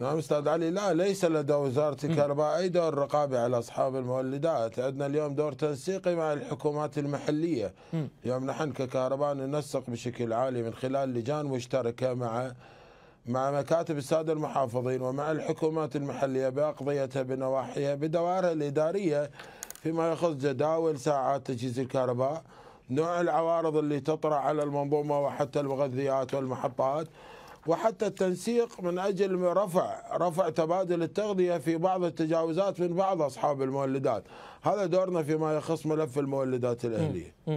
نعم استاذ علي لا ليس لدى وزاره الكهرباء اي دور رقابي على اصحاب المولدات، عندنا اليوم دور تنسيقي مع الحكومات المحليه. اليوم نحن ككهرباء ننسق بشكل عالي من خلال لجان مشتركه مع مع مكاتب الساده المحافظين ومع الحكومات المحليه باقضيتها بنواحيها بدوائرها الاداريه فيما يخص جداول ساعات تجهيز الكهرباء، نوع العوارض اللي تطرا على المنظومه وحتى المغذيات والمحطات. وحتى التنسيق من أجل رفع رفع تبادل التغذية في بعض التجاوزات من بعض أصحاب المولدات هذا دورنا فيما يخص ملف المولدات الأهلية